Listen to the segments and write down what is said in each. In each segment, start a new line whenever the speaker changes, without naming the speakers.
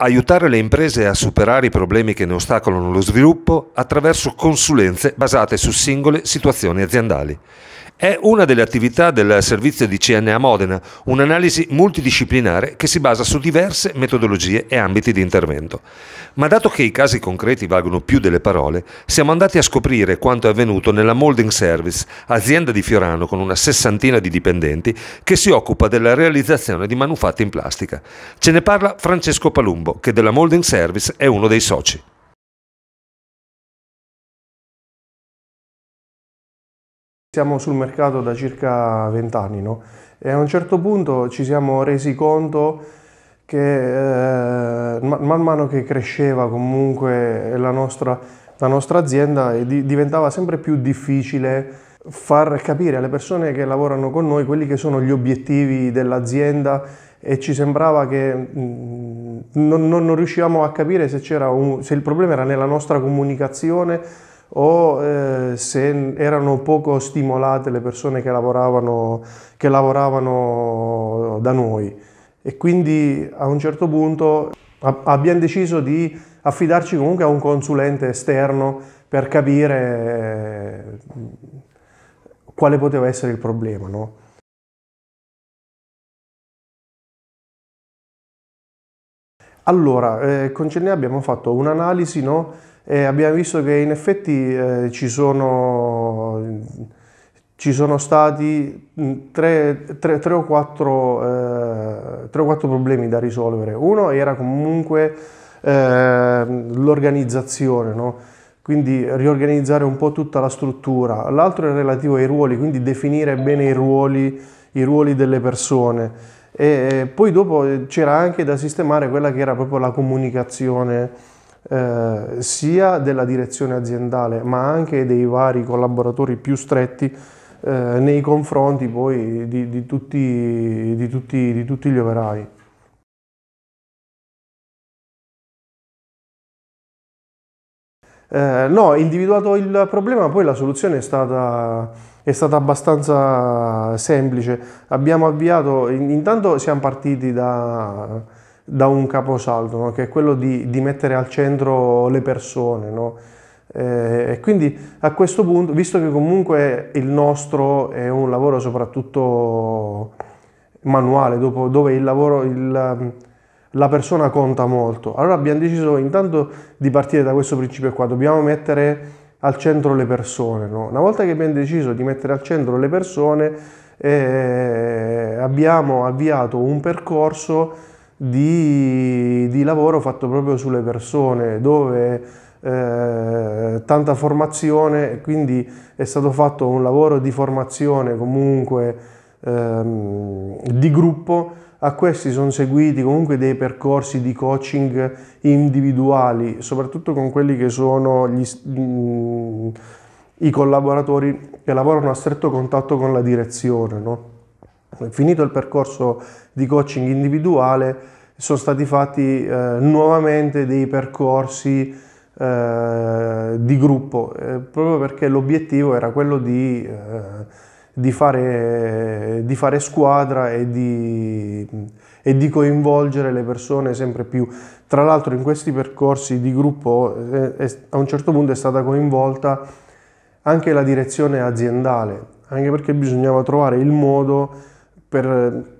aiutare le imprese a superare i problemi che ne ostacolano lo sviluppo attraverso consulenze basate su singole situazioni aziendali è una delle attività del servizio di CNA Modena, un'analisi multidisciplinare che si basa su diverse metodologie e ambiti di intervento. Ma dato che i casi concreti valgono più delle parole, siamo andati a scoprire quanto è avvenuto nella Molding Service, azienda di Fiorano con una sessantina di dipendenti che si occupa della realizzazione di manufatti in plastica. Ce ne parla Francesco Palumbo, che della Molding Service è uno dei soci. Siamo sul mercato da circa 20 anni no?
e a un certo punto ci siamo resi conto che eh, man mano che cresceva comunque la nostra, la nostra azienda di, diventava sempre più difficile far capire alle persone che lavorano con noi quelli che sono gli obiettivi dell'azienda e ci sembrava che mh, mm, non, non, riuscivamo a capire se, un, se il problema era nella nostra comunicazione o eh, se erano poco stimolate le persone che lavoravano, che lavoravano da noi. E quindi a un certo punto abbiamo deciso di affidarci comunque a un consulente esterno per
capire eh, quale poteva essere il problema. No? Allora, eh, con Cenne abbiamo fatto un'analisi no? e abbiamo visto che in effetti eh,
ci, sono, ci, sono, stati mm, tre, tre, tre, o quattro, eh, tre, o quattro, problemi da risolvere. Uno era comunque eh, l'organizzazione, no? quindi riorganizzare un po' tutta la struttura. L'altro è relativo ai ruoli, quindi definire bene i ruoli, i ruoli delle persone. E poi dopo c'era anche da sistemare quella che era proprio la comunicazione eh, sia della direzione aziendale ma anche dei vari collaboratori più stretti eh, nei confronti poi di, di,
tutti, di, tutti, di tutti gli operai. Eh, no, individuato il
problema, poi la soluzione è stata, è stata abbastanza semplice. Abbiamo avviato, intanto siamo partiti da, da un caposaldo, no? che è quello di, di, mettere al centro le persone. No? Eh, e quindi a questo punto, visto che comunque il nostro è un lavoro soprattutto manuale, dopo, dove il lavoro, il, la persona conta molto, allora abbiamo deciso intanto di partire da questo principio qua, dobbiamo mettere al centro le persone. No? Una volta che abbiamo deciso di mettere al centro le persone, eh, abbiamo avviato un percorso di, di lavoro fatto proprio sulle persone, dove eh, tanta formazione, quindi è stato fatto un lavoro di formazione comunque ehm, di gruppo. A questi sono seguiti comunque dei percorsi di coaching individuali, soprattutto con quelli che sono gli, mh, mhmm, i collaboratori che lavorano a stretto contatto con la direzione. No? Finito il percorso di coaching individuale, sono stati fatti eh, nuovamente dei percorsi eh, di gruppo, eh, proprio perché l'obiettivo era quello di, eh, di, fare, di fare, squadra e di, e di, coinvolgere le persone sempre più. Tra l'altro in questi percorsi di gruppo eh, a un certo punto è stata coinvolta anche la direzione aziendale, anche perché bisognava trovare il modo per,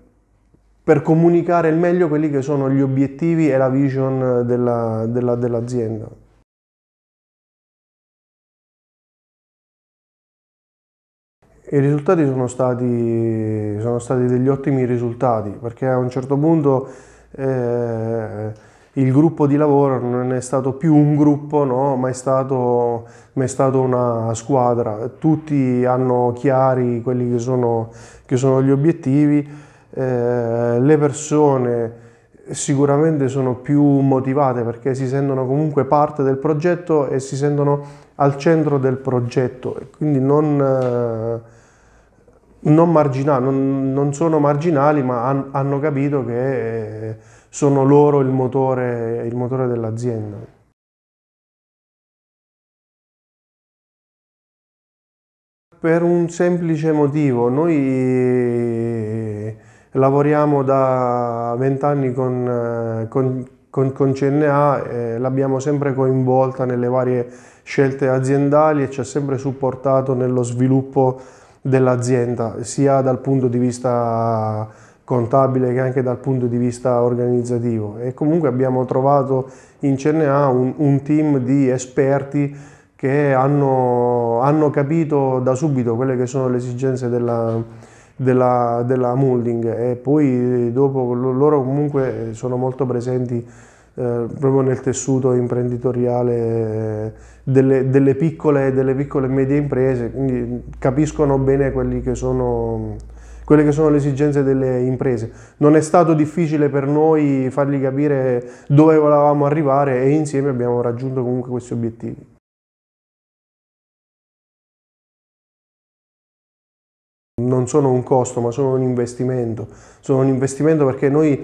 per, comunicare il meglio quelli che sono gli obiettivi e la
vision della, della, dell'azienda. I risultati sono stati, sono
stati, degli ottimi risultati perché a un certo punto eh, il gruppo di lavoro non è stato più un gruppo, no? ma, è stato, ma, è stato, una squadra. Tutti hanno chiari quelli che sono, che sono gli obiettivi, eh, le persone sicuramente sono più motivate perché si sentono comunque parte del progetto e si sentono al centro del progetto quindi non... Eh, non marginali, non, non, sono marginali, ma han, hanno capito che eh, sono loro il motore,
il motore dell'azienda. Per un semplice motivo, noi eh,
lavoriamo da vent'anni con, eh, con, con, con, CNA, eh, l'abbiamo sempre coinvolta nelle varie scelte aziendali e ci ha sempre supportato nello sviluppo dell'azienda, sia dal punto di vista contabile che anche dal punto di vista organizzativo e comunque abbiamo trovato in CNA un, un team di esperti che hanno, hanno, capito da subito quelle che sono le esigenze della, della, della molding e poi dopo loro comunque sono molto presenti eh, proprio nel tessuto imprenditoriale eh, delle, delle, piccole, delle piccole e medie imprese, quindi capiscono bene quelli che sono quelle che sono le esigenze delle imprese. Non è stato difficile per noi fargli capire dove
volevamo arrivare e insieme abbiamo raggiunto comunque questi obiettivi. non sono un costo ma sono un
investimento. Sono un investimento perché noi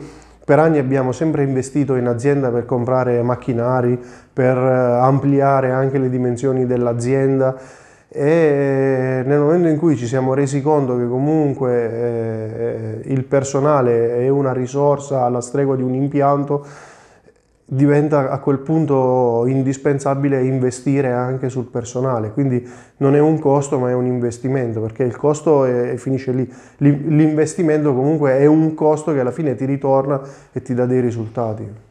per anni abbiamo sempre investito in azienda per comprare macchinari, per eh, ampliare anche le dimensioni dell'azienda e eh, nel momento in cui ci siamo resi conto che comunque eh, il personale è una risorsa alla stregua di un impianto, diventa a quel punto indispensabile investire anche sul personale, quindi non è un costo ma è un investimento perché il costo è, finisce lì, l'investimento comunque è un costo che alla fine ti ritorna e ti dà dei risultati.